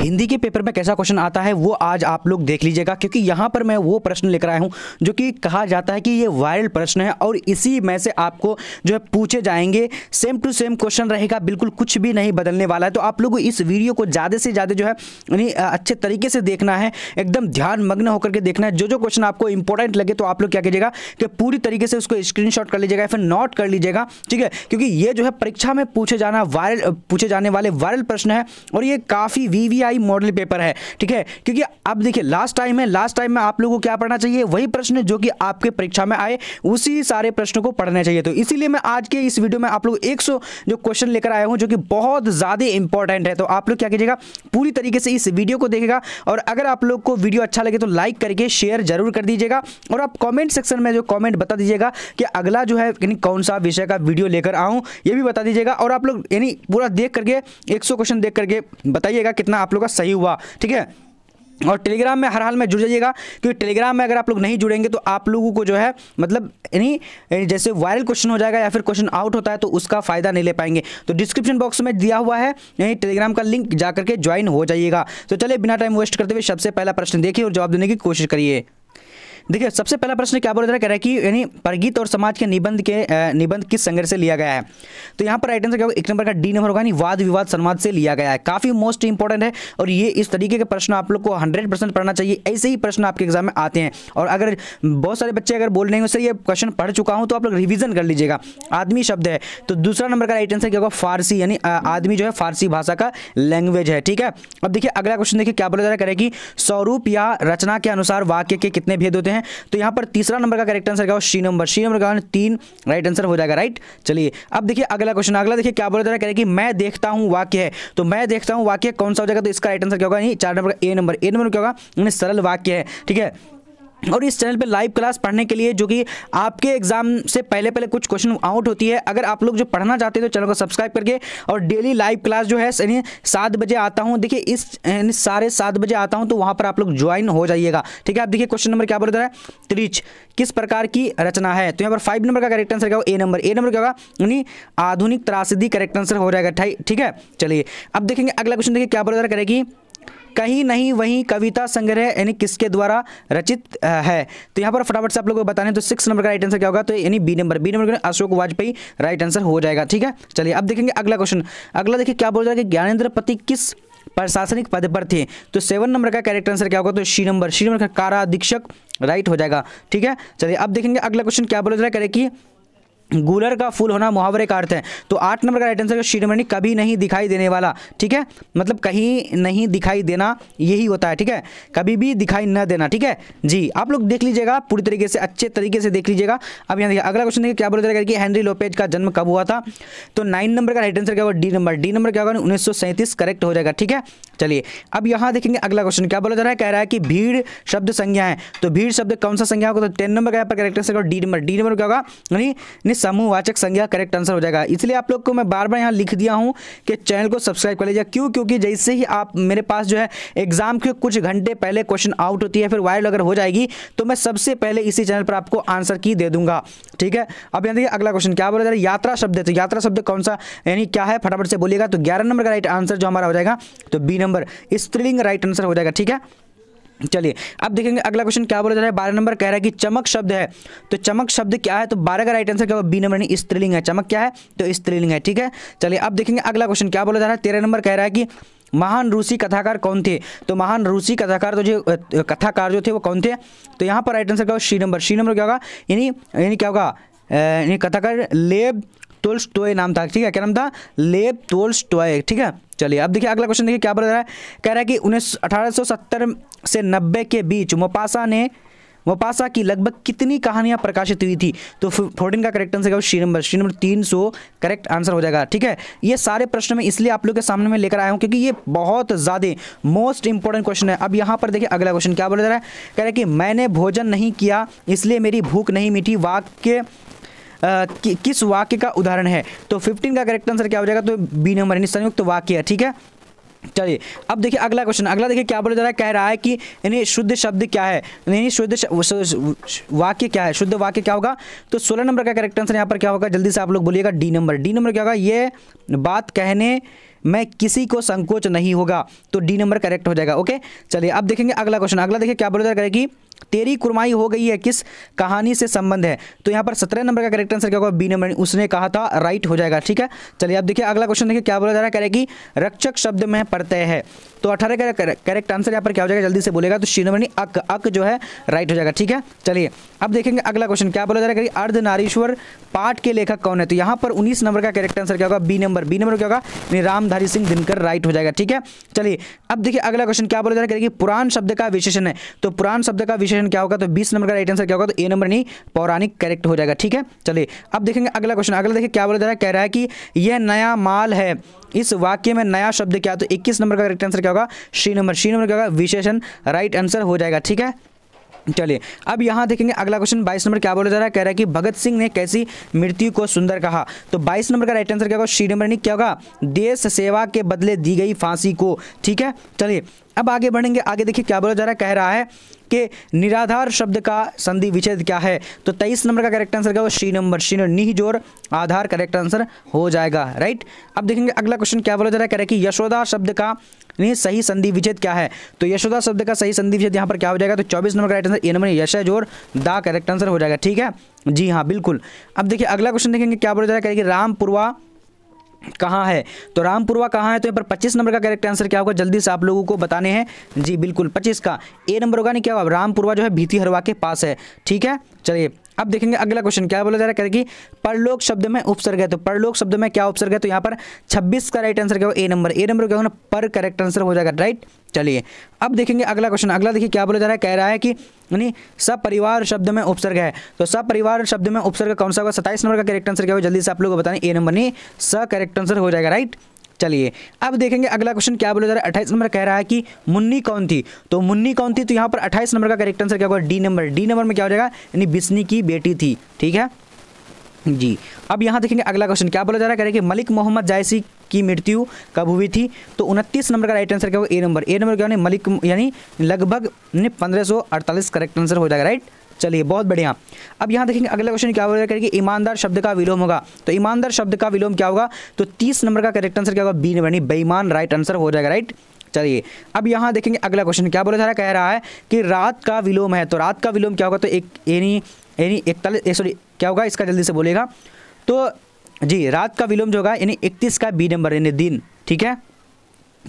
हिंदी के पेपर में कैसा क्वेश्चन आता है वो आज आप लोग देख लीजिएगा क्योंकि यहाँ पर मैं वो प्रश्न लेकर आया हूँ जो कि कहा जाता है कि ये वायरल प्रश्न है और इसी में से आपको जो है पूछे जाएंगे सेम टू सेम क्वेश्चन रहेगा बिल्कुल कुछ भी नहीं बदलने वाला है तो आप लोग इस वीडियो को ज़्यादा से ज़्यादा जो है यानी अच्छे तरीके से देखना है एकदम ध्यान मग्न होकर के देखना है जो जो क्वेश्चन आपको इंपॉर्टेंट लगे तो आप लोग क्या कीजिएगा कि पूरी तरीके से उसको स्क्रीन कर लीजिएगा या फिर नोट कर लीजिएगा ठीक है क्योंकि ये जो है परीक्षा में पूछे जाना वायरल पूछे जाने वाले वायरल प्रश्न है और ये काफ़ी वी आई मॉडल पेपर है ठीक है क्योंकि अब देखिए लास्ट टाइम है लास्ट टाइम में आप लोगों को क्या पढ़ना चाहिए वही प्रश्न जो कि आपके परीक्षा में आए उसी सारे प्रश्नों को पढ़ना चाहिए तो इसीलिए मैं आज के इस वीडियो में आप लोग एक जो क्वेश्चन लेकर आया हूँ जो कि बहुत ज़्यादा इंपॉर्टेंट है तो आप लोग क्या कीजिएगा पूरी तरीके से इस वीडियो को देखेगा और अगर आप लोग को वीडियो अच्छा लगे तो लाइक करके शेयर जरूर कर दीजिएगा और आप कॉमेंट सेक्शन में जो कॉमेंट बता दीजिएगा कि अगला जो है यानी कौन सा विषय का वीडियो लेकर आऊँ ये भी बता दीजिएगा और आप लोग यानी पूरा देख करके एक क्वेश्चन देख करके बताइएगा कितना आप लोग लोग का सही हुआ ठीक है और टेलीग्राम में हर हाल में जुड़ जाइएगा क्योंकि टेलीग्राम में अगर आप लोग नहीं जुड़ेंगे तो आप लोगों को जो है मतलब यानी जैसे वायरल क्वेश्चन हो जाएगा या फिर क्वेश्चन आउट होता है तो उसका फ़ायदा नहीं ले पाएंगे तो डिस्क्रिप्शन बॉक्स में दिया हुआ है यानी टेलीग्राम का लिंक जा करके ज्वाइन हो जाइएगा तो चलिए बिना टाइम वेस्ट करते हुए सबसे पहला प्रश्न देखिए और जवाब देने की कोशिश करिए देखिए सबसे पहला प्रश्न क्या बोल रहा कह रहा है कि यानी परगीत और समाज के निबंध के निबंध किस संघर्ष से लिया गया है तो यहाँ पर आइटेंस क्या होगा एक नंबर का डी नंबर होगा यानी वाद विवाद संवाद से लिया गया है काफ़ी मोस्ट इंपॉर्टेंट है और ये इस तरीके के प्रश्न आप लोग को हंड्रेड परसेंट पढ़ना चाहिए ऐसे ही प्रश्न आपके एग्जाम में आते हैं और अगर बहुत सारे बच्चे अगर बोल रहे हो सर ये क्वेश्चन पढ़ चुका हूँ तो आप लोग रिविजन कर लीजिएगा आदमी शब्द है तो दूसरा नंबर का आइटेंस क्या होगा फारसी यानी आदमी जो है फारसी भाषा का लैंग्वेज है ठीक है अब देखिए अगला क्वेश्चन देखिए क्या बोला जा रहा है कि स्वरूप या रचना के अनुसार वाक्य के कितने भेद होते हैं हैं तो यहाँ पर तीसरा नंबर का करेक्ट आंसर क्या हो सी नंबर सी नंबर का तीन राइट आंसर हो जाएगा राइट चलिए अब देखिए अगला क्वेश्चन अगला देखिए क्या बोला जा रहा है कि मैं देखता हूँ वाक्य है तो मैं देखता हूँ वाक्य कौन सा हो जाएगा तो इसका राइट आंसर क्या होगा नहीं चार number A number A number क्या होगा सरल वाक्य है ठीक है और इस चैनल पे लाइव क्लास पढ़ने के लिए जो कि आपके एग्जाम से पहले पहले कुछ क्वेश्चन आउट होती है अगर आप लोग जो पढ़ना चाहते हैं तो चैनल को सब्सक्राइब करके और डेली लाइव क्लास जो है यानी सात बजे आता हूँ देखिए इस साढ़े सात बजे आता हूँ तो वहाँ पर आप लोग ज्वाइन हो जाइएगा ठीक है आप देखिए क्वेश्चन नंबर क्या बोल रहा है त्रिच किस प्रकार की रचना है तो यहाँ पर फाइव नंबर का करेक्ट आंसर क्या हो ए नंबर ए नंबर क्या होगा यानी आधुनिक त्रासदी करेक्ट आंसर हो जाएगा ठीक है चलिए अब देखेंगे अगला क्वेश्चन देखिए क्या बोल रहा है करेगी कहीं नहीं वहीं कविता संग्रह यानी किसके द्वारा रचित है तो यहाँ पर फटाफट से आप लोगों को बताने तो सिक्स नंबर का राइट आंसर क्या होगा तो यानी B number B number Ashok Vajpeyi right answer हो जाएगा ठीक है चलिए अब देखेंगे अगला क्वेश्चन अगला देखिए क्या बोल रहा है कि ज्ञानेन्द्र पति किस प्रशासनिक पद पर थे तो सेवन नंबर का कैरेक्ट आंसर क्या होगा तो सी नंबर सी नंबर का कारा अधीक्षक राइट हो जाएगा ठीक है चलिए अब देखेंगे अगला क्वेश्चन क्या बोला जा रहा है कि गुलर का फूल होना मुहावरे का अर्थ है तो आठ नंबर का राइट आंसर शिरोमणि कभी नहीं दिखाई देने वाला ठीक है मतलब कहीं नहीं दिखाई देना यही होता है ठीक है कभी भी दिखाई न देना ठीक है जी आप लोग देख लीजिएगा पूरी तरीके से अच्छे तरीके से देख लीजिएगा अब यहाँ देखिए अगला क्वेश्चन देखिए क्या बोला जाएगा कि हेनरी लोपेज का जन्म कब हुआ था तो नाइन नंबर का राइट आंसर क्या होगा डी नंबर डी नंबर क्या होगा उन्नीस करेक्ट हो जाएगा ठीक है चलिए अब यहाँ देखेंगे अगला क्वेश्चन क्या बोला जा रहा है कह रहा है कि भीड़ शब्द संज्ञा है तो भीड़ शब्द कौन सा संज्ञा होगा तो टेन नंबर का यहाँ पर correct answer D number D number क्या होगा समूहवाचक संज्ञा करेक्ट आंसर हो जाएगा इसलिए आप लोग को मैं बार बार यहाँ लिख दिया हूँ कि चैनल को सब्सक्राइब कर लीजिए क्यों क्योंकि जैसे ही आप मेरे पास जो है एग्जाम के कुछ घंटे पहले क्वेश्चन आउट होती है फिर वायरल अगर हो जाएगी तो मैं सबसे पहले इसी चैनल पर आपको आंसर की दे दूंगा ठीक है अब यहाँ देखिए अगला क्वेश्चन क्या बोला जा रहा है यात्रा शब्द है तो यात्रा शब्द कौन सा यानी क्या है फटाफट से बोलेगा तो ग्यारह नंबर का राइट आंसर जो हमारा हो जाएगा तो बी नंबर स्त्रीलिंग राइट आंसर हो जाएगा ठीक है चलिए अब देखेंगे अगला क्वेश्चन क्या बोला जा रहा है बारह नंबर कह रहा है कि चमक शब्द है तो चमक शब्द क्या है तो बारह का राइट आंसर क्या होगा बी नंबर यानी स्त्रीलिंग है चमक क्या है तो स्त्रीलिंग है ठीक है चलिए अब देखेंगे अगला क्वेश्चन क्या बोला जा रहा है तेरह नंबर कह रहा है कि महान रूसी कथाकार कौन थे तो महान रूसी कथाकार तो जो कथाकार जो थे वो कौन थे तो यहाँ पर राइट आंसर क्या होगा शी नंबर शी नंबर क्या होगा यानी यानी क्या होगा कथाकार लेब टोल्स टोय नाम था ठीक है क्या नाम था लेब टोल्स टोय ठीक है चलिए अब देखिए अगला क्वेश्चन देखिए क्या बोल रहा है कह रहा है कि उन्नीस अठारह से नब्बे के बीच मोपासा ने मोपासा की लगभग कितनी कहानियां प्रकाशित हुई थी तो फोर्टीन का correct answer three number three number तीन सौ करेक्ट आंसर हो जाएगा ठीक है ये सारे प्रश्न में इसलिए आप लोग के सामने में लेकर आया हूँ क्योंकि ये बहुत ज़्यादा मोस्ट इंपॉर्टेंट क्वेश्चन है अब यहाँ पर देखिए अगला क्वेश्चन क्या बोला जा रहा है कह रहे कि मैंने भोजन नहीं किया इसलिए मेरी भूख नहीं मिठी वाक्य कि, किस वाक्य का उदाहरण है तो फिफ्टीन का करेक्ट आंसर क्या हो जाएगा तो बी नंबर यानी संयुक्त वाक्य है ठीक है चलिए अब देखिए अगला क्वेश्चन अगला देखिए क्या बोला जा रहा है कह रहा है कि यानी शुद्ध शब्द क्या है यानी शुद्ध वाक्य क्या है शुद्ध वाक्य क्या होगा तो सोलह नंबर का करेक्ट आंसर यहाँ पर क्या होगा जल्दी से आप लोग बोलिएगा डी नंबर डी नंबर क्या होगा ये बात कहने में किसी को संकोच नहीं होगा तो डी नंबर करेक्ट हो जाएगा ओके चलिए अब देखेंगे अगला क्वेश्चन अगला देखिए क्या बोला जा रहा है कि तेरी कुरमाई हो गई है किस कहानी से संबंध है तो यहाँ पर सत्रह नंबर का करेक्ट आंसर क्या होगा बी नंबर उसने कहा था राइट हो जाएगा ठीक है चलिए आप देखिए अगला क्वेश्चन देखिए क्या बोला जा रहा है कह रहे कि रक्षक शब्द में पड़ते हैं तो अठारह का करेक्ट आंसर यहाँ पर क्या हो जाएगा जल्दी से बोलेगा तो शी नंबर अक अक जो है राइट हो जाएगा ठीक है चलिए अब देखेंगे अगला क्वेश्चन क्या बोला जा रहा है अर्ध नारीश्वर पाठ के लेखक कौन है तो यहाँ पर उन्नीस नंबर का करेक्ट आंसर क्या होगा बी नंबर बी नंबर क्या होगा रामधारी सिंह दिनकर राइट हो जाएगा ठीक है चलिए अब देखिए अगला क्वेश्चन क्या बोला जा रहा है कि पुराण शब्द का विशेषण है तो पुराण शब्द का विशेषण क्या होगा तो बीस नंबर का राइट आंसर क्या होगा तो ए नंबर नहीं पौराणिक करेक्ट हो जाएगा ठीक है चलिए अब देखेंगे अगला क्वेश्चन अगला देखिए क्या बोला जा रहा है कह रहा है कि यह नया माल है इस वाक्य में नया शब्द क्या तो इक्कीस नंबर का राइट आंसर क्या होगा श्री नंबर श्री नंबर क्या होगा विशेषण राइट आंसर हो जाएगा ठीक है चलिए अब यहाँ देखेंगे अगला क्वेश्चन 22 नंबर क्या बोला जा रहा है कह रहा है कि भगत सिंह ने कैसी मृत्यु को सुंदर कहा तो 22 नंबर का राइट आंसर क्या होगा श्री नंबर नहीं क्या होगा देश सेवा के बदले दी गई फांसी को ठीक है चलिए अब आगे बढ़ेंगे आगे देखिए क्या बोला जा रहा है कह रहा है कि निराधार शब्द का संधि विच्छेद क्या है तो 23 नंबर का करेक्ट आंसर क्या होगा श्री नंबर श्री सी निहिजोर आधार करेक्ट आंसर हो जाएगा राइट अब देखेंगे अगला क्वेश्चन क्या बोला जा रहा है कह रहा है कि यशोदा शब्द का यानी सही संधि विचेद क्या है तो यशोदा शब्द का सही संधि विचेद यहाँ पर क्या हो जाएगा तो चौबीस नंबर का राइट आंसर ए नंबर यशज और दा करेक्ट आंसर हो जाएगा ठीक है जी हाँ बिल्कुल अब देखिए अगला क्वेश्चन देखेंगे क्या बोला जाएगा कहेंगे रामपुरवा कहाँ है तो रामपुरवा कहाँ है तो यहाँ पर 25 नंबर का करेक्ट आंसर क्या होगा जल्दी से आप लोगों को बताने हैं जी बिल्कुल 25 का ए नंबर होगा नहीं क्या होगा रामपुरवा जो है भीती हरवा के पास है ठीक है चलिए अब देखेंगे अगला क्वेश्चन क्या बोला जा रहा है कि परलोक शब्द में उपसर्ग है तो परलोक शब्द में क्या उपसर्ग है तो यहाँ पर छब्बीस का राइट आंसर क्या होगा ए नंबर ए नंबर क्या होगा पर करेक्ट आंसर हो जाएगा राइट चलिए अब देखेंगे अगला क्वेश्चन अगला देखिए क्या बोला जा रहा है कह रहा है कि यानी परिवार शब्द में उपसर्ग है तो परिवार शब्द में उपसर्ग कौन सा होगा सत्ताईस नंबर का करेक्ट आंसर क्या होगा जल्दी से आप लोग बताएं ए नंबर नहीं स करेक्ट आंसर हो जाएगा राइट चलिए अब देखेंगे अगला क्वेश्चन क्या बोला जा रहा है अट्ठाईस नंबर कह रहा है कि मुन्नी कौन थी तो मुन्नी कौन थी तो यहाँ पर अट्ठाईस नंबर का करेक्ट आंसर क्या होगा डी नंबर डी नंबर में क्या हो जाएगा यानी बिस्नी की बेटी थी ठीक है जी अब यहाँ देखेंगे अगला क्वेश्चन क्या बोला जा रहा है कह रहे कि मलिक मोहम्मद जायसी की मृत्यु कब हुई थी तो उनतीस नंबर का राइट आंसर क्या होगा ए नंबर ए नंबर क्या मलिक यानी लगभग पंद्रह सौ करेक्ट आंसर हो जाएगा राइट चलिए बहुत बढ़िया अब यहाँ देखेंगे अगला क्वेश्चन क्या बोला करेंगे ईमानदार शब्द का विलोम होगा तो ईमानदार शब्द का विलोम क्या होगा तो तीस नंबर का करेक्ट आंसर क्या होगा बी नंबर बेईमान राइट आंसर हो जाएगा राइट चलिए अब यहाँ देखेंगे अगला क्वेश्चन क्या बोला जा रहा कह रहा है कि रात का विलोम है तो रात का विलोम क्या होगा तो एक यानी यानी इकतालीस सॉरी क्या होगा इसका जल्दी से बोलेगा तो जी रात का विलोम जो होगा यानी इकतीस का बी नंबर यानी दिन ठीक है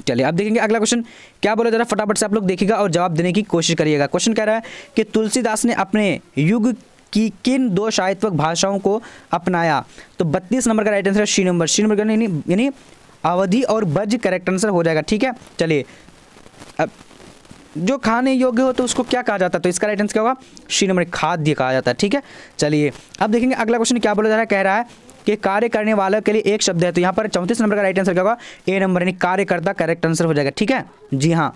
चलिए अब देखेंगे अगला क्वेश्चन क्या बोला जरा फटाफट से आप लोग देखिएगा और जवाब देने की कोशिश करिएगा क्वेश्चन कह रहा है कि तुलसीदास ने अपने युग कि किन दो साहित्वक भाषाओं को अपनाया तो बत्तीस नंबर का राइट आंसर है शी नंबर शी नंबर यानी अवधि और बज करेक्ट आंसर हो जाएगा ठीक है चलिए अब जो खाने योग्य हो तो उसको क्या कहा जाता है तो इसका राइट आंसर क्या होगा शी नंबर खाद्य कहा जाता है ठीक है चलिए अब देखेंगे अगला क्वेश्चन क्या बोला जा रहा है कह रहा है कि कार्य करने वालों के लिए एक शब्द है तो यहाँ पर चौंतीस नंबर का राइट आंसर क्या होगा ए नंबर यानी कार्यकर्ता करेक्ट आंसर हो जाएगा ठीक है जी हाँ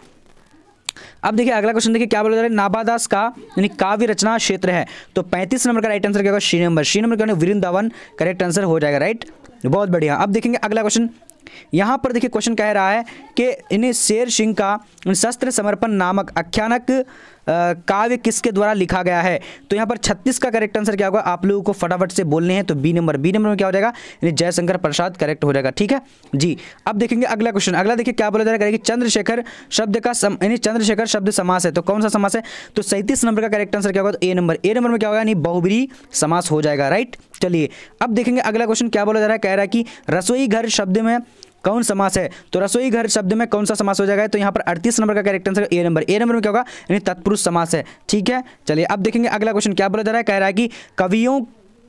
अब देखिए अगला क्वेश्चन देखिए क्या बोला जा रहा है नाबादास का यानी काव्य रचना क्षेत्र है तो 35 नंबर का राइट आंसर क्या होगा श्री नंबर श्री नंबर क्या वृंदावन करेक्ट आंसर हो जाएगा राइट बहुत बढ़िया अब देखेंगे अगला क्वेश्चन यहाँ पर देखिए क्वेश्चन कह रहा है कि इन्हें शेर सिंह का शस्त्र समर्पण नामक आख्यानक काव्य किसके द्वारा लिखा गया है तो यहाँ पर छत्तीस का करेक्ट आंसर क्या होगा आप लोगों को फटाफट से बोलने हैं तो बी नंबर बी नंबर में क्या हो जाएगा यानी जयशंकर प्रसाद करेक्ट हो जाएगा ठीक है जी अब देखेंगे अगला क्वेश्चन अगला देखिए क्या बोला जा रहा है कि चंद्रशेखर शब्द का यानी चंद्रशेखर शब्द समास है तो कौन सा समास है तो सैंतीस नंबर का करेक्ट आंसर क्या होगा ए नंबर ए नंबर में क्या होगा यानी बहुबरी समास हो जाएगा राइट चलिए अब देखेंगे अगला क्वेश्चन क्या बोला जा रहा है कह रहा है कि रसोई घर शब्द में कौन समास है तो रसोई घर शब्द में कौन सा समास हो जाएगा तो यहाँ पर अड़तीस नंबर का correct answer A number A number में क्या होगा यानी तत्पुरुष समास है ठीक है चलिए अब देखेंगे अगला क्वेश्चन क्या बोला जा रहा है कह रहा है कि कवियों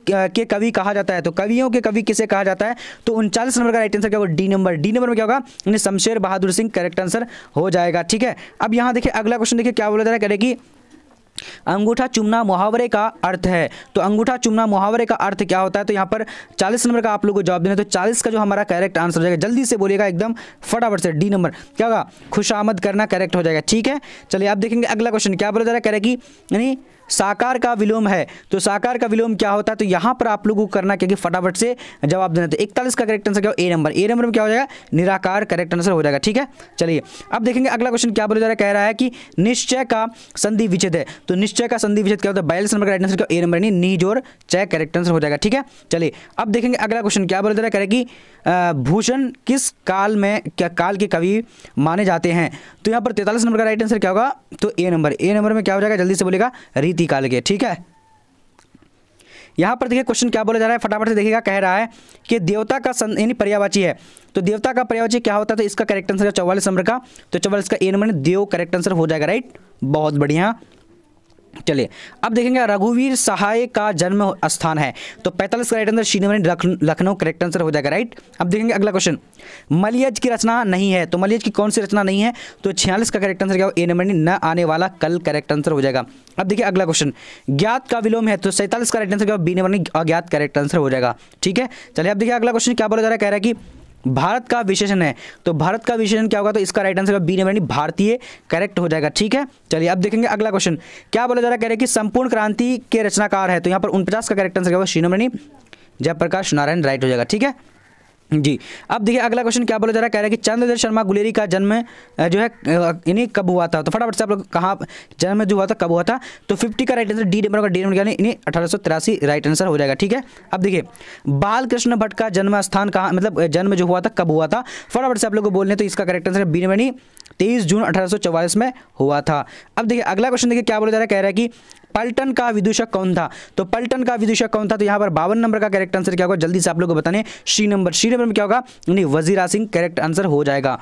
के कवि कहा जाता है तो कवियों के कवि किसे कहा जाता है तो उनचालीस नंबर का राइट आंसर क्या होगा डी नंबर डी नंबर में क्या होगा यानी शमशेर बहादुर सिंह करेक्ट आंसर हो जाएगा ठीक है अब यहाँ देखिए अगला क्वेश्चन देखिए क्या बोला जा रहा है करेगी अंगूठा चुमना मुहावरे का अर्थ है तो अंगूठा चुमना मुहावरे का अर्थ क्या होता है तो यहाँ पर चालीस नंबर का आप लोग को जवाब देना तो चालीस का जो हमारा करेक्ट आंसर हो जाएगा जल्दी से बोलेगा एकदम फटाफट से डी नंबर क्या होगा खुशामद करना करेक्ट हो जाएगा ठीक है चलिए आप देखेंगे अगला क्वेश्चन क्या बोला जा रहा है कह रहे कि यानी साकार का विलोम है तो साकार का विलोम क्या होता है तो यहाँ पर आप लोगों को करना क्या कि फटाफट से जवाब देना तो इकतालीस का करेक्ट आंसर क्या हो ए नंबर ए नंबर में क्या हो जाएगा निराकार करेक्ट आंसर हो जाएगा ठीक है चलिए अब देखेंगे अगला क्वेश्चन क्या बोला जा रहा है कह रहा है कि निश्चय का संधि विचित है तो निश्चय का संधि विचित क्या होता है बयालीस नंबर करेक्ट आंसर क्या ए नंबर यानी निजोर चय करेक्ट आंसर हो जाएगा ठीक है चलिए अब देखेंगे अगला क्वेश्चन क्या बोला जा रहा है कि भूषण किस काल में क्या काल के कवि माने जाते हैं तो यहाँ पर तैतालीस नंबर का राइट आंसर क्या होगा तो ए नंबर ए नंबर में क्या हो जाएगा जल्दी से बोलेगा जीत निकाल के ठीक है यहाँ पर देखिए क्वेश्चन क्या बोला जा रहा है फटाफट से देखिएगा कह रहा है कि देवता का सं यानी पर्यावाची है तो देवता का पर्यावाची क्या होता है तो इसका करेक्ट आंसर है चौवालीस नंबर का तो चौवालीस का A number Dev correct answer हो जाएगा राइट बहुत बढ़िया चलिए अब देखेंगे रघुवीर सहाय का जन्म स्थान है तो पैंतालीस का right answer Srinagar Lucknow correct answer हो जाएगा राइट अब देखेंगे अगला क्वेश्चन मलियज की रचना नहीं है तो मलियज की कौन सी रचना नहीं है तो छियालीस का करेक्ट आंसर क्या ए नंबर न आने वाला कल करेक्ट आंसर हो जाएगा अब देखिए अगला क्वेश्चन ज्ञात का विलोम है तो सैंतालीस का राइट आंसर क्या बी नंबर अज्ञात करेक्ट आंसर हो जाएगा ठीक है चलिए अब देखिए अगला क्वेश्चन क्या बोला जा रहा है कह रहा है कि भारत का विशेषण है तो भारत का विशेषण क्या होगा तो इसका राइट आंसर बी नंबर भारतीय करेक्ट हो जाएगा ठीक है चलिए अब देखेंगे अगला क्वेश्चन क्या बोला जा रहा है कह रहे कि संपूर्ण क्रांति के रचनाकार है तो यहाँ पर उनपचास का करेक्ट आंसर होगा three number Jayaprakash Narayan right हो जाएगा ठीक है जी अब देखिए अगला क्वेश्चन क्या बोला जा रहा है कह रहा है कि चंद्रधर शर्मा गुलेरी का जन्म जो है इन्हें कब हुआ था तो फटाफट से आप लोग कहाँ जन्म जो हुआ था कब हुआ था तो 50 का राइट आंसर डी नंबर का डी नंबर यानी इन्हें अठारह राइट आंसर हो जाएगा ठीक है अब देखिए बालकृष्ण भट्ट का जन्म स्थान कहाँ मतलब जन्म जो हुआ था कब हुआ था फटाफट से आप लोग को बोलने तो इसका करेक्ट आंसर बी नंबर तेईस जून अठारह में हुआ था अब देखिए अगला क्वेश्चन देखिए क्या बोला जा रहा है कह रहा है कि पल्टन का विदूषक कौन था तो पल्टन का विदूषक कौन था तो यहां पर बावन नंबर का करेक्ट आंसर क्या होगा जल्दी से आप लोग को बताने श्री नंबर श्री नंबर में क्या होगा यानी वजीरा सिंह करेक्ट आंसर हो जाएगा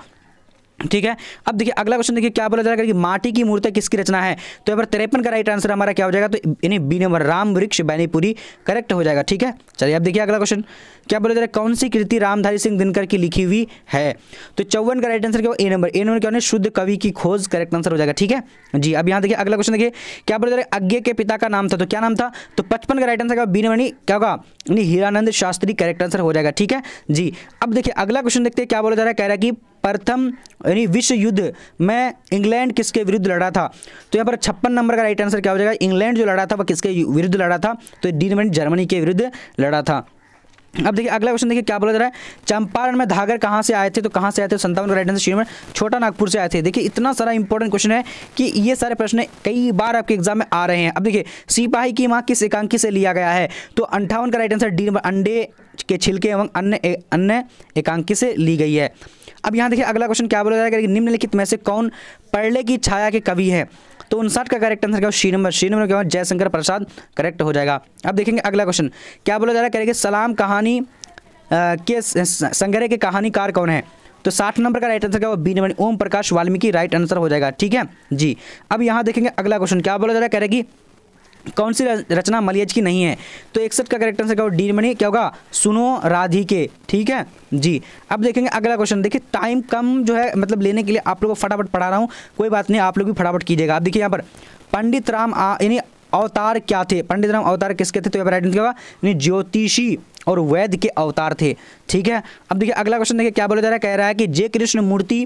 ठीक है अब देखिए अगला क्वेश्चन देखिए क्या बोला जाएगा कि माटी की मूर्ति किसकी रचना है तो यहाँ पर तिरपन का राइट आंसर हमारा क्या हो जाएगा तो यानी बी नंबर राम वृक्ष बैनीपुरी करेक्ट हो जाएगा ठीक है चलिए अब देखिए अगला क्वेश्चन क्या बोला जाएगा कौन सी कृति रामधारी सिंह दिनकर की लिखी हुई है तो चौवन का राइट आंसर क्या ए नंबर ए नंबर क्या होने शुद्ध कवि की खोज करेक्ट आंसर हो जाएगा ठीक है जी अब यहाँ देखिए अगला क्वेश्चन देखिए क्या बोला जाएगा अज्ञे के पिता का नाम था तो क्या नाम था तो पचपन का राइट आंसर क्या बी नंबर क्या होगा हीरानंद शास्त्री करेक्ट आंसर हो जाएगा ठीक है जी अब देखिए अगला क्वेश्चन देखते हैं क्या बोला जा रहा है कह रहा है कि प्रथम यानी विश्व युद्ध में इंग्लैंड किसके विरुद्ध लड़ा था तो यहाँ पर छप्पन नंबर का राइट आंसर क्या हो जाएगा इंग्लैंड जो लड़ा था वह किसके विरुद्ध लड़ा था तो डी नंबर जर्मनी के विरुद्ध लड़ा था अब देखिए अगला क्वेश्चन देखिए क्या बोला जा रहा है चंपारण में धागर कहाँ से आए थे तो कहाँ से आए थे संतावन का राइट आंसर में छोटा नागपुर से आए थे देखिए इतना सारा इंपॉर्टेंट क्वेश्चन है कि ये सारे प्रश्न कई बार आपके एग्जाम में आ रहे हैं अब देखिए सिपाही की माँ किस एकांकी से लिया गया है तो अंठावन का राइट आंसर डी नंबर अंडे के छिलके एवं अन्य अन्य एकांकी से ली गई है अब यहाँ देखिए अगला क्वेश्चन क्या बोला जाएगा कि निम्नलिखित में से कौन पढ़ले की छाया के कवि है तो उनसठ का करेक्ट आंसर क्या श्री नंबर शी नंबर क्या जयशंकर प्रसाद करेक्ट हो जाएगा अब देखेंगे अगला क्वेश्चन क्या बोला जा रहा है करेंगे सलाम कहानी के संग्रह के कहानीकार कौन है तो साठ नंबर का राइट आंसर क्या होगा B number Om Prakash Valmiki right answer हो जाएगा ठीक है जी अब यहाँ देखेंगे अगला क्वेश्चन क्या बोला जा रहा है कह कौन सी रचना मलियज की नहीं है तो इकसठ का करेक्ट आंसर क्या होगा डी क्या होगा सुनो राधिके ठीक है जी अब देखेंगे अगला क्वेश्चन देखिए टाइम कम जो है मतलब लेने के लिए आप लोगों को फटाफट पढ़ा रहा हूँ कोई बात नहीं आप लोग भी फटाफट कीजिएगा आप देखिए यहाँ पर पंडित राम यानी अवतार क्या थे पंडित राम अवतार किसके थे तो यहाँ पर राइट होगा ज्योतिषी और वैद्य के अवतार थे ठीक है अब देखिए अगला क्वेश्चन देखिए क्या बोला जा रहा है कह रहा है कि जय कृष्ण मूर्ति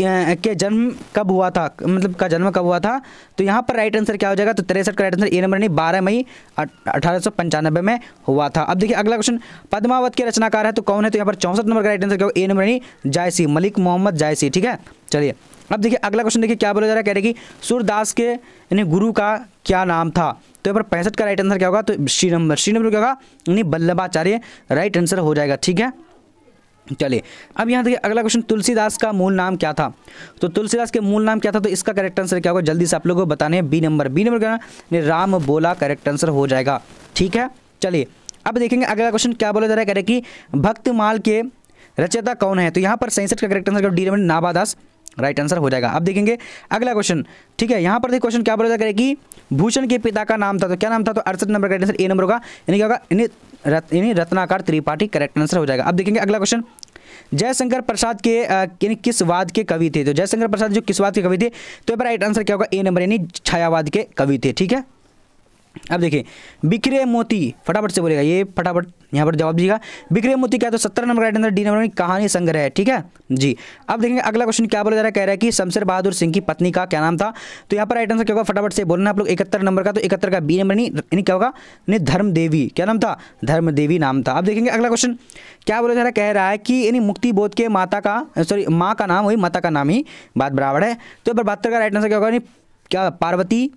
के जन्म कब हुआ था मतलब का जन्म कब हुआ था तो यहाँ पर राइट आंसर क्या हो जाएगा तो तिरसठ का राइट आंसर ए नंबर नहीं बारह मई अठारह में हुआ था अब देखिए अगला क्वेश्चन पद्मावत के रचनाकार है तो कौन है तो यहाँ पर चौंसठ नंबर का राइट आंसर क्या ए नंबर नहीं जायसी मलिक मोहम्मद जायसी ठीक है चलिए अब देखिए अगला क्वेश्चन देखिए क्या बोला जा रहा है कह रहे कि सूरदास के यानी गुरु का क्या नाम था तो यहाँ पर पैंसठ का राइट आंसर क्या होगा तो श्री नंबर श्री नंबर क्या होगा यानी बल्लभाचार्य राइट आंसर हो जाएगा ठीक है चलिए अब यहाँ देखिए अगला क्वेश्चन तुलसीदास का मूल नाम क्या था तो तुलसीदास के मूल नाम क्या था तो इसका करेक्ट आंसर क्या होगा जल्दी से आप लोगों को बताने बी नंबर बी नंबर क्या राम बोला करेक्ट आंसर हो जाएगा ठीक है चलिए अब देखेंगे अगला क्वेश्चन क्या बोला जा रहा है करें रहे कि भक्तमाल के रचयता कौन है तो यहाँ पर सैंसठ का करेक्ट आंसर डी नंबर नाबादास राइट आंसर हो जाएगा अब देखेंगे अगला क्वेश्चन ठीक है यहाँ पर देखिए क्वेश्चन क्या बोला जा रहा है कि भूषण के पिता का नाम था तो क्या नाम था तो अड़सठ नंबर का आंसर ए नंबर होगा यानी क्या होगा रत यानी रत्नाकर त्रिपाठी करेक्ट आंसर हो जाएगा अब देखेंगे अगला क्वेश्चन जयशंकर प्रसाद के यानी किस वाद के कवि थे तो जयशंकर प्रसाद जो किस वाद के कवि थे तो राइट आंसर क्या होगा ए नंबर यानी छायावाद के कवि थे ठीक है अब देखिए बिक्रे मोती फटाफट से बोलेगा ये फटाफट यहाँ पर जवाब दीजिएगा बिक्रे मोती क्या तो सत्रह number right answer D number कहानी संग्रह है ठीक है जी अब देखेंगे अगला क्वेश्चन क्या बोला जा रहा है कह रहा है कि शमशेर बहादुर सिंह की पत्नी का क्या नाम था तो यहाँ पर राइट आंसर क्या होगा फटाफट से बोलना आप लोग इकहत्तर नंबर का तो इकहत्तर का बी नंबर नहीं क्या होगा नहीं धर्म देवी क्या नाम था धर्म देवी नाम था अब देखेंगे अगला क्वेश्चन क्या बोला जा रहा है कह रहा है कि यानी मुक्ति बोध के माता का सॉरी माँ का नाम वही माता का नाम ही बात बराबर है तो यहाँ पर बहत्तर का राइट आंसर क्या होगा क्या पार्वती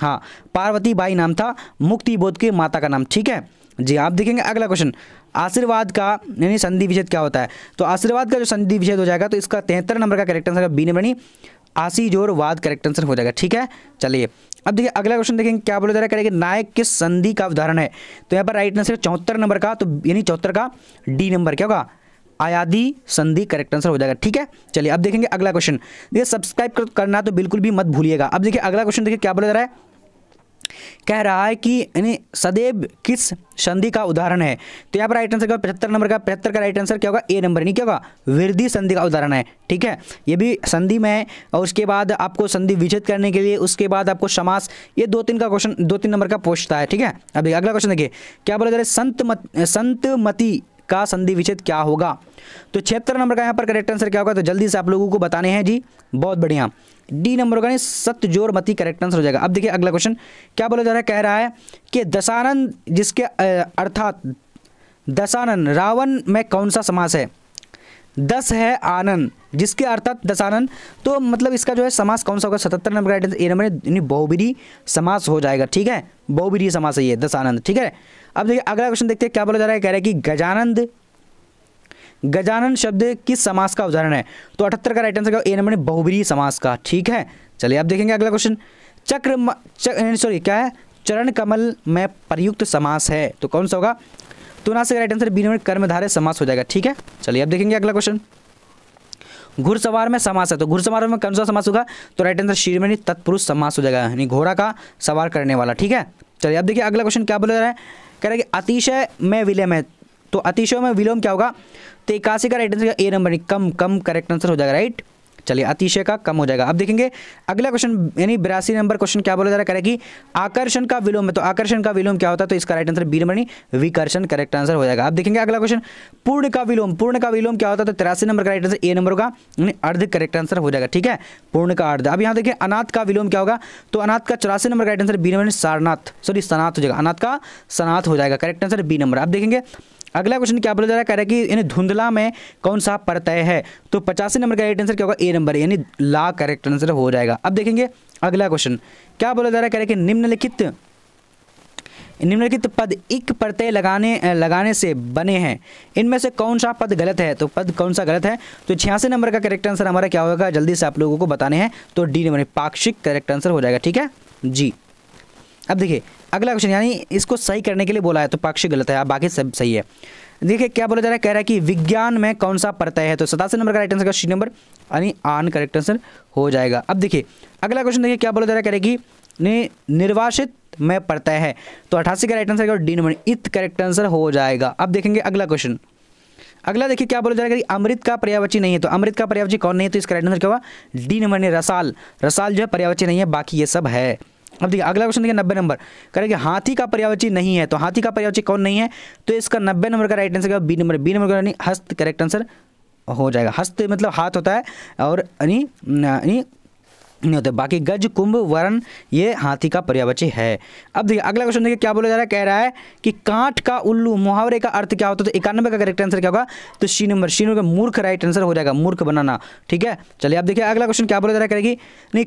हाँ पार्वती बाई नाम था मुक्ति बोध के माता का नाम ठीक है जी आप देखेंगे अगला क्वेश्चन आशीर्वाद का यानी संधि विच्छेद क्या होता है तो आशीर्वाद का जो संधि विच्छेद हो जाएगा तो इसका तिहत्तर नंबर का करेक्ट आंसर बी नंबर आशी जोर वाद करेक्ट आंसर हो जाएगा ठीक है चलिए अब देखिए अगला क्वेश्चन देखेंगे क्या बोला जा रहा है करेंगे नायक के संधि का उदाहरण है तो यहाँ पर राइट आंसर चौहत्तर नंबर का तो यानी चौहत्तर का डी नंबर क्या होगा आयादी संधि करेक्ट आंसर हो जाएगा ठीक है चलिए अब देखेंगे अगला क्वेश्चन देखिए सब्सक्राइब करना तो बिल्कुल भी मत भूलिएगा अब देखिए अगला क्वेश्चन देखिए क्या बोला जा रहा है कह रहा है कि यानी सदैव किस संधि का उदाहरण है तो यहाँ पर राइट आंसर क्या पचहत्तर नंबर का पचहत्तर का राइट आंसर क्या होगा ए नंबर नहीं क्या होगा वृद्धि संधि का उदाहरण है ठीक है ये भी संधि में है और उसके बाद आपको संधि विजित करने के लिए उसके बाद आपको समास ये दो तीन का क्वेश्चन दो तीन नंबर का पूछता है ठीक है अभी अगला क्वेश्चन देखिए क्या बोला जा रहा है संत मत संत मती का संधि विच्छेद क्या होगा तो छिहत्तर नंबर का यहाँ पर करेक्ट आंसर क्या होगा तो जल्दी से आप लोगों को बताने हैं जी बहुत बढ़िया डी नंबर का होगा सत्यजोर मती करेक्ट आंसर हो जाएगा अब देखिए अगला क्वेश्चन क्या बोला जा रहा है कह रहा है कि दशानंद जिसके अर्थात दशानंद रावण में कौन सा समास है दस है आनंद जिसके अर्थात दशानंद तो मतलब इसका जो है समास कौन सा होगा सतहत्तर नंबर का ए नंबर बहुबिरी समास हो जाएगा ठीक है बहुबिरी समास है ये दशानंद ठीक है अब देखिए अगला क्वेश्चन देखते हैं क्या बोला जा रहा है कह रहा है कि गजानंद गजानंद शब्द किस समास का उदाहरण है तो अठहत्तर का राइट आंसर क्या ए नंबर बहुबरी समास का ठीक है चलिए अब देखेंगे अगला क्वेश्चन चक्र सॉरी क्या है चरण कमल में प्रयुक्त समास है तो कौन सा होगा तो ना से राइट आंसर बी नंबर कर्मधारे समास हो जाएगा ठीक है चलिए अब देखेंगे अगला क्वेश्चन घुड़सवार में समास है तो घुड़सवार में कौन सा समास होगा तो राइट आंसर शिरमणि तत्पुरुष समास हो जाएगा यानी घोड़ा का सवार करने वाला ठीक है चलिए अब देखिए अगला क्वेश्चन क्या बोला जा रहा है कह रहा है कि अतिशय में विलयम है तो अतिशय में विलोम क्या होगा तो इक्यासी का राइट आंसर ए नंबर कम कम करेक्ट आंसर हो जाएगा राइट चलिए अतिशय का कम हो जाएगा अब देखेंगे अगला क्वेश्चन यानी बिरासी नंबर क्वेश्चन क्या बोला जा रहा करेगी आकर्षण का विलोम है तो आकर्षण का विलोम क्या होता है तो इसका राइट आंसर बी विकर्षण करेक्ट आंसर हो जाएगा अब देखेंगे अगला क्वेश्चन पूर्ण का विलोम पूर्ण का विलोम क्या होता है तो तिरासी नंबर का राइट आंसर ए नंबर का अर्ध करेक्ट आंसर हो जाएगा ठीक है पूर्ण का अर्ध अब यहाँ देखिए अनाथ का विलोम क्या होगा तो अनाथ का चौरासी नंबर का right answer B number Sarnath sorry सनाथ हो जाएगा अनाथ का सनाथ हो जाएगा करेक्ट आंसर बी नंबर आप देखेंगे अगला क्वेश्चन क्या बोला जा रहा है कह रहा है कि यानी धुंधला में कौन सा परतय है तो पचासी नंबर का राइट आंसर क्या होगा ए नंबर यानी ला करेक्ट आंसर हो जाएगा अब देखेंगे अगला क्वेश्चन क्या बोला जा रहा है कह रहा है कि निम्नलिखित निम्नलिखित पद एक प्रत्यय लगाने लगाने से बने हैं इनमें से कौन सा पद गलत है तो पद कौन सा गलत है तो छियासी नंबर का करेक्ट आंसर हमारा क्या होगा जल्दी से आप लोगों को बताने हैं तो डी नंबर पाक्षिक करेक्ट आंसर हो जाएगा ठीक है जी अब देखिए अगला क्वेश्चन यानी इसको सही करने के लिए बोला है तो पक्ष गलत है बाकी सब सही है देखिए क्या बोला जा रहा है कह रहा है कि विज्ञान में कौन सा प्रत्यय है तो सतासी नंबर का राइट आंसर सी नंबर यानी आन करेक्ट आंसर हो जाएगा अब देखिए अगला क्वेश्चन देखिए क्या बोला जा रहा है कह रहे कि निर्वासित में प्रत्यय है तो अठासी का राइट आंसर डी नंबर इत करेक्ट आंसर हो जाएगा अब देखेंगे अगला क्वेश्चन अगला देखिए क्या बोला जा रहा है कि अमृत का पर्यावची नहीं है तो अमृत का पर्यावची कौन नहीं है तो इसका राइट आंसर क्या हुआ डी नंबर ने रसाल रसाल जो है पर्यावची नहीं है बाकी ये सब है अब देखिए अगला क्वेश्चन देखिए नब्बे नंबर करेंगे हाथी का पर्यावची नहीं है तो हाथी का पर्यावची कौन नहीं है तो इसका नब्बे नंबर का राइट आंसर क्या बी नंबर बी नंबर का यानी हस्त करेक्ट आंसर हो जाएगा हस्त मतलब हाथ होता है और यानी यानी नहीं होते बाकी गज कुंभ वरण ये हाथी का पर्यावची है अब देखिए अगला क्वेश्चन देखिए क्या बोला जा रहा है कह रहा है कि कांट का उल्लू मुहावरे का अर्थ क्या होता है तो इक्यानबे का करेक्ट आंसर क्या होगा तो शी नंबर शी नंबर मूर्ख राइट आंसर हो जाएगा मूर्ख बनाना ठीक है चलिए अब देखिए अगला क्वेश्चन क्या बोला जा रहा है करेगी नहीं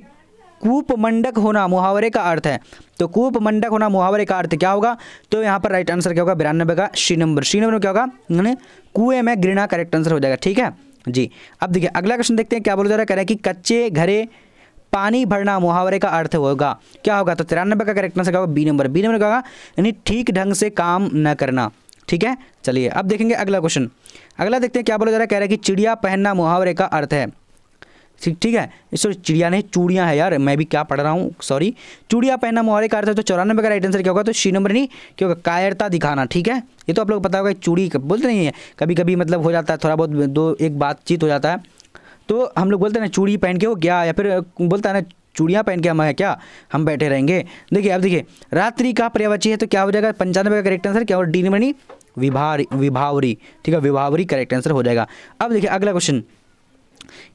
कूपमंडक होना मुहावरे का अर्थ है तो कूपमंडक होना मुहावरे का अर्थ क्या होगा तो यहाँ पर राइट आंसर क्या होगा बिरानबे का शी नंबर शी नंबर क्या होगा उन्होंने कुएं में घृणा करेक्ट आंसर हो जाएगा ठीक है जी अब देखिए अगला क्वेश्चन देखते हैं क्या बोला जा रहा है कह कि कच्चे घरे पानी भरना मुहावरे का अर्थ होगा क्या होगा तो तिरानबे का करेक्ट आंसर क्या होगा बी नंबर बी नंबर क्या होगा यानी ठीक ढंग से काम न करना ठीक है चलिए अब देखेंगे अगला क्वेश्चन अगला देखते हैं क्या बोला जा रहा है कह रहा है कि चिड़िया पहनना मुहावरे का अर्थ है ठीक ठीक है सॉरी चिड़िया नहीं चूड़ियाँ है यार मैं भी क्या पढ़ रहा हूँ सॉरी चूड़िया पहनना मोहरे कार्य था तो चौरानवे का राइट आंसर क्या होगा तो शी नंबर नहीं क्या होगा कायरता दिखाना ठीक है ये तो आप लोग पता होगा चूड़ी बोलते नहीं है कभी कभी मतलब हो जाता है थोड़ा बहुत दो एक बातचीत हो जाता है तो हम लोग बोलते हैं ना चूड़ी पहन के हो गया या फिर बोलता है ना चूड़ियाँ पहन के हम है क्या हम बैठे रहेंगे देखिए अब देखिए रात्रि का पर्यावची है तो क्या हो जाएगा पंचानवे का करेक्ट आंसर क्या होगा डी नंबर नहीं विभा विभावरी ठीक है विभावरी करेक्ट आंसर हो जाएगा अब देखिए अगला क्वेश्चन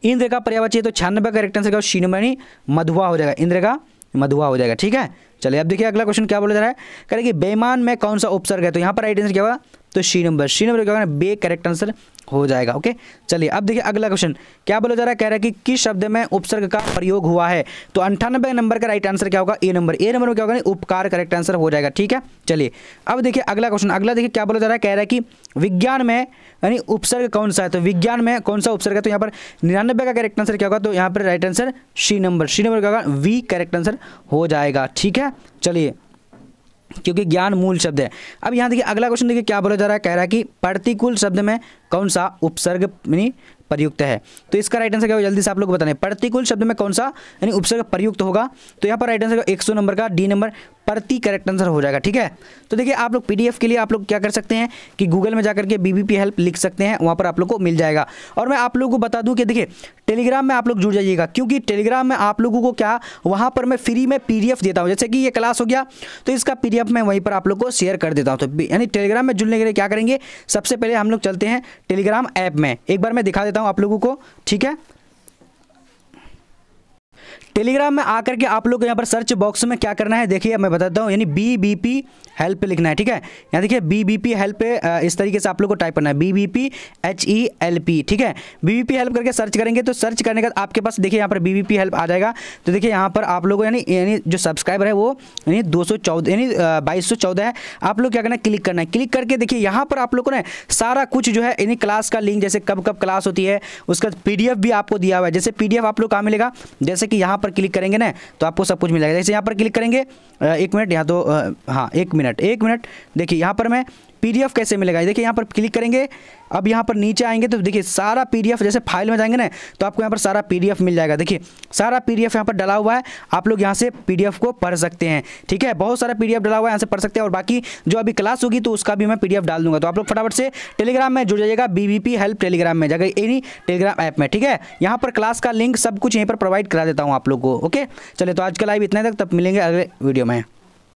इंद्र तो का पर्यावर तो छियानबे का रेक्ट आंसर क्या मधुआ हो जाएगा इंद्र का मधुआ हो जाएगा ठीक है चलिए अब देखिए अगला क्वेश्चन क्या बोला जा रहा है करें कि बेमान में कौन सा उपसर्ग है तो यहाँ पर राइट आंसर क्या हुआ तो शी नंबर शी नंबर क्या बे करेक्ट आंसर हो जाएगा ओके चलिए अब देखिए अगला क्वेश्चन क्या बोला जा रहा है कह रहा है कि किस शब्द में उपसर्ग का प्रयोग हुआ है तो अंठानबे नंबर का राइट आंसर क्या होगा ए नंबर ए नंबर में क्या होगा उपकार करेक्ट आंसर हो जाएगा ठीक है चलिए अब देखिए अगला क्वेश्चन अगला देखिए क्या बोला जा रहा है कह रहा है कि विज्ञान में यानी उपसर्ग कौन सा है तो विज्ञान में कौन सा उपसर्ग है तो यहाँ पर निन्यानबे का करेक्ट आंसर क्या होगा तो यहाँ पर right answer C number C number क्या होगा वी करेक्ट आंसर हो जाएगा ठीक है चलिए क्योंकि ज्ञान मूल शब्द है अब यहाँ देखिए अगला क्वेश्चन देखिए क्या बोला जा रहा है कह रहा है कि प्रतिकूल शब्द में कौन सा उपसर्ग यानी प्रयुक्त है तो इसका राइट आंसर क्या होगा जल्दी से आप लोग बताने प्रतिकूल शब्द में कौन सा यानी उपसर्ग प्रयुक्त होगा तो यहाँ पर राइट आंसर एक सौ नंबर का डी नंबर प्रति करेक्ट आंसर हो जाएगा ठीक है तो देखिए आप लोग पीडीएफ के लिए आप लोग क्या कर सकते हैं कि गूगल में जाकर के बीबीपी हेल्प लिख सकते हैं वहाँ पर आप लोग को मिल जाएगा और मैं आप लोगों को बता दूँ कि देखिए टेलीग्राम में आप लोग जुड़ जाइएगा क्योंकि टेलीग्राम में आप लोगों को क्या वहाँ पर मैं फ्री में पीडीएफ देता हूँ जैसे कि ये क्लास हो गया तो इसका पीडीएफ मैं वहीं पर आप लोग को शेयर कर देता हूँ तो यानी टेलीग्राम में जुड़ने के लिए क्या करेंगे सबसे पहले हम लोग चलते हैं टेलीग्राम ऐप में एक बार मैं दिखा देता देता हूँ आप लोगों को ठीक है टेलीग्राम में आकर के आप लोग यहाँ पर सर्च बॉक्स में क्या करना है देखिए मैं बताता हूँ यानी बी बी पी हेल्प लिखना है ठीक है यहाँ देखिए बी बी पी हेल्प इस तरीके से आप लोग को टाइप करना है B B P H E L P ठीक है बी बी पी हेल्प करके सर्च करेंगे तो सर्च करने का आपके पास देखिए यहाँ पर बी बी पी हेल्प आ जाएगा तो देखिए यहाँ पर आप लोग यानी यानी जो सब्सक्राइबर है वो यानी दो सौ चौदह यानी बाईस सौ चौदह है आप लोग क्या करना है क्लिक करना है क्लिक करके देखिए यहाँ पर आप लोग को ना सारा कुछ जो है यानी क्लास का लिंक जैसे कब कब क्लास होती है उसका पी डी एफ भी आपको दिया हुआ है जैसे पी डी एफ आप लोग कहाँ मिलेगा जैसे कि यहाँ पर क्लिक करेंगे ना तो आपको सब कुछ मिल जाएगा जैसे यहाँ पर क्लिक करेंगे एक मिनट यहाँ तो हाँ एक मिनट एक मिनट देखिए यहाँ पर मैं पीडीएफ कैसे मिलेगा देखिए यहाँ पर क्लिक करेंगे अब यहाँ पर नीचे आएंगे तो देखिए सारा पीडीएफ जैसे फाइल में जाएंगे ना तो आपको यहाँ पर सारा पीडीएफ मिल जाएगा देखिए सारा पीडीएफ यहाँ पर डला हुआ है आप लोग यहाँ से पीडीएफ को पढ़ सकते हैं ठीक है बहुत सारा पीडीएफ डला हुआ है यहाँ से पढ़ सकते हैं और बाकी जो अभी क्लास होगी तो उसका भी मैं पी डाल दूंगा तो आप लोग फटाफट से टेलीग्राम में जुड़ जाइएगा बीबीपी हेल्प टेलीग्राम में जाएगा एनी टेलीग्राम ऐप में ठीक है यहाँ पर क्लास का लिंक सब कुछ यहीं पर प्रोवाइड करा देता हूँ आप लोग को ओके चले तो आज का लाइव इतना तक तब मिलेंगे अगले वीडियो में